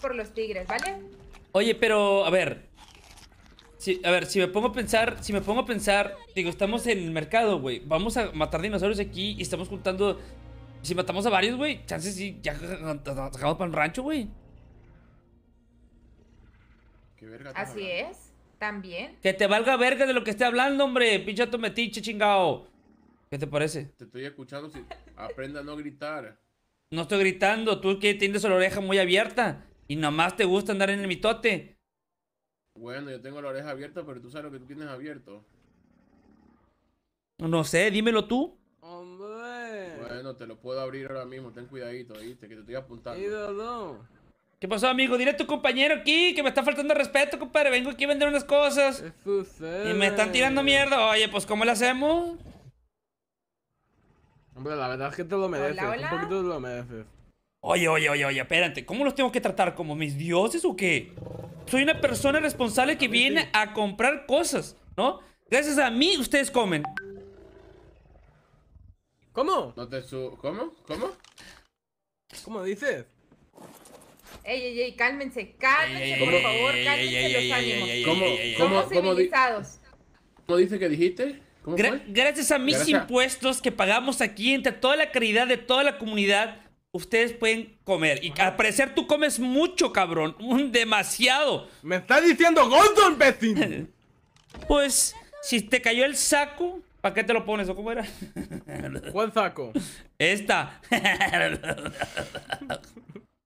por los Tigres, ¿vale? Oye, pero, a ver. a ver, si me pongo a pensar, si me pongo a pensar, digo, estamos en el mercado, güey. Vamos a matar dinosaurios aquí y estamos juntando. Si matamos a varios, güey, chances sí, ya sacamos para el rancho, güey. Así es, también. Que te valga verga de lo que esté hablando, hombre, Pinche metiche, chingado. ¿Qué te parece? Te estoy escuchando, si aprenda a no gritar. No estoy gritando, tú que tienes la oreja muy abierta. Y nomás te gusta andar en el mitote. Bueno, yo tengo la oreja abierta, pero tú sabes lo que tú tienes abierto. No sé, dímelo tú. Hombre. Bueno, te lo puedo abrir ahora mismo, ten cuidadito, ¿viste? Que te estoy apuntando. ¿Qué pasó, amigo? Dile a tu compañero aquí que me está faltando respeto, compadre. Vengo aquí a vender unas cosas. ¿Qué sucede? Y me están tirando mierda. Oye, pues, ¿cómo le hacemos? Hombre, la verdad es que te lo mereces. Hola, hola. Un poquito te lo mereces. Oye, oye, oye, oye, espérate, ¿cómo los tengo que tratar? ¿Como mis dioses o qué? Soy una persona responsable que viene a comprar cosas, ¿no? Gracias a mí ustedes comen. ¿Cómo? No te su ¿Cómo? ¿Cómo? ¿Cómo dices? Ey, ey, ey, cálmense, cálmense, por favor, cálmense los ánimos. ¿Cómo, ¿Cómo dice que dijiste? Gracias a mis impuestos que pagamos aquí entre toda la caridad de toda la comunidad, ustedes pueden comer. Y al parecer tú comes mucho, cabrón. demasiado. Me está diciendo gordo, imbécil pues, si te cayó el saco, ¿para qué te lo pones o cómo era? ¿Cuál saco? Esta.